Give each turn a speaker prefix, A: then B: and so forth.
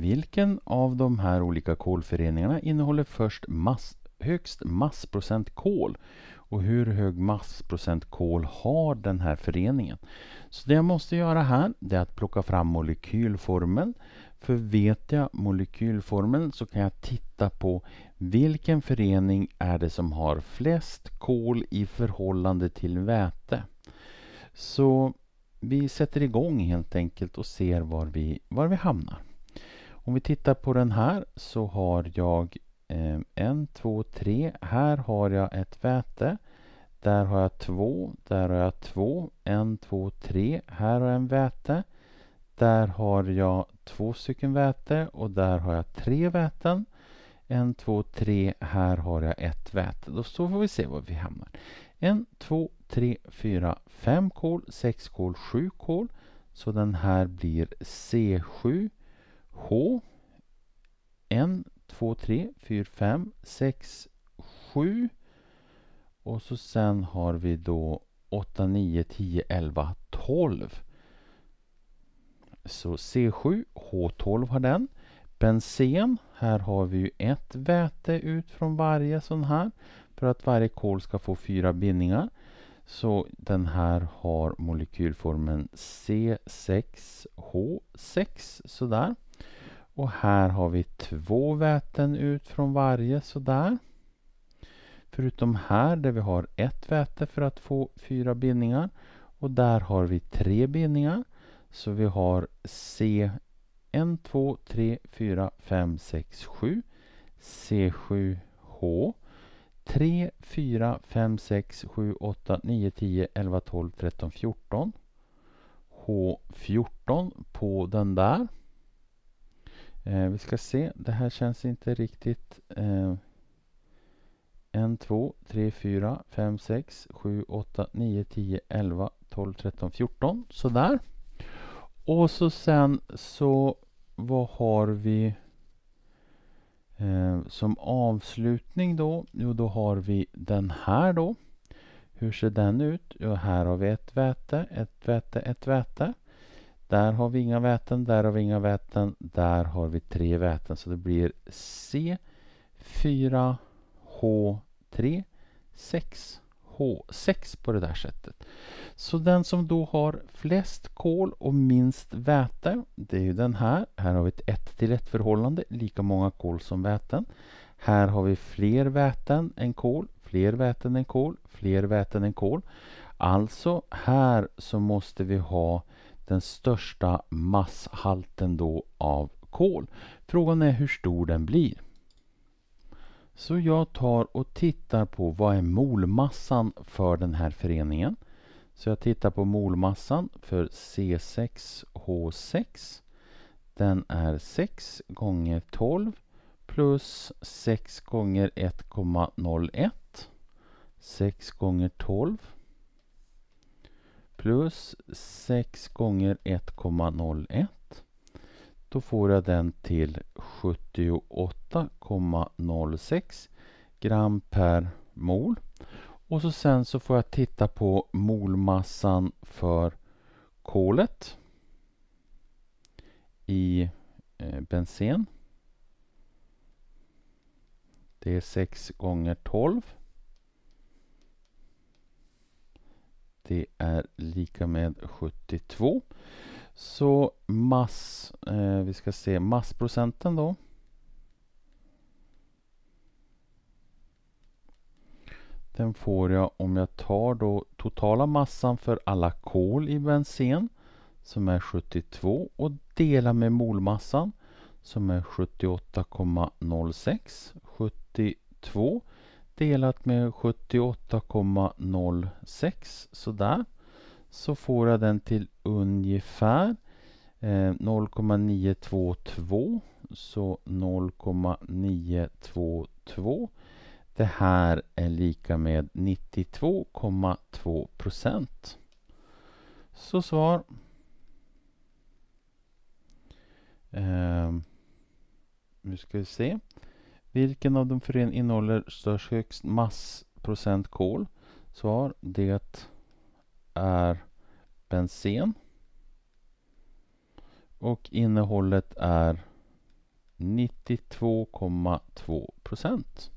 A: Vilken av de här olika kolföreningarna innehåller först mass, högst massprocent kol? Och hur hög massprocent kol har den här föreningen? Så det jag måste göra här är att plocka fram molekylformeln. För vet jag molekylformeln så kan jag titta på vilken förening är det som har flest kol i förhållande till väte. Så vi sätter igång helt enkelt och ser var vi, var vi hamnar. Om vi tittar på den här så har jag eh, en, två, tre. Här har jag ett väte. Där har jag två. Där har jag två. En, två, tre. Här har jag en väte. Där har jag två stycken väte och där har jag tre väten. En, två, tre. Här har jag ett väte. Då så får vi se var vi hamnar. En, två, tre, fyra, fem kol, sex kol, sju kol. Så den här blir C7. H 1, 2, 3, 4, 5, 6, 7 och så sen har vi då 8, 9, 10, 11, 12 så C7, H12 har den Bensen, här har vi ju ett väte ut från varje sån här för att varje kol ska få fyra bindningar. Så den här har molekylformen C6H6 sådär. Och här har vi två väten ut från varje sådär. Förutom här där vi har ett väte för att få fyra bindningar. Och där har vi tre bindningar. Så vi har C 1, 2, 3, 4, 5, 6, 7. C7H. 3, 4, 5, 6, 7, 8, 9, 10, 11, 12, 13, 14. H14 på den där. Eh, vi ska se, det här känns inte riktigt... Eh, 1, 2, 3, 4, 5, 6, 7, 8, 9, 10, 11, 12, 13, 14. Sådär. Och så sen så vad har vi eh, som avslutning då? Jo, då har vi den här då. Hur ser den ut? Jo, här har vi ett väte, ett väte, ett väte. Där har vi inga väten, där har vi inga väten, där har vi tre väten. Så det blir C4H3, 6H6 på det där sättet. Så den som då har flest kol och minst väte, det är ju den här. Här har vi ett 1 till 1 förhållande, lika många kol som väten. Här har vi fler väten än kol, fler väten än kol, fler väten än kol. Alltså här så måste vi ha den största masshalten då av kol. Frågan är hur stor den blir. Så jag tar och tittar på vad är molmassan för den här föreningen. Så jag tittar på molmassan för C6H6. Den är 6 gånger 12 plus 6 gånger 1,01. 6 gånger 12 plus 6 gånger 1,01 då får jag den till 78,06 gram per mol. Och så sen så får jag titta på molmassan för kolet i eh, bensen. Det är 6 gånger 12. det är lika med 72. Så mass, eh, vi ska se massprocenten då. Den får jag om jag tar då totala massan för alla kol i bensen som är 72 och delar med molmassan som är 78,06 72 delat med 78,06 sådär så får jag den till ungefär eh, 0,922 så 0,922 det här är lika med 92,2 procent. Så svar. Eh, nu ska vi se. Vilken av de fyra innehåller störst högst massprocent kol? Svar, det är bensen. Och innehållet är 92,2 procent.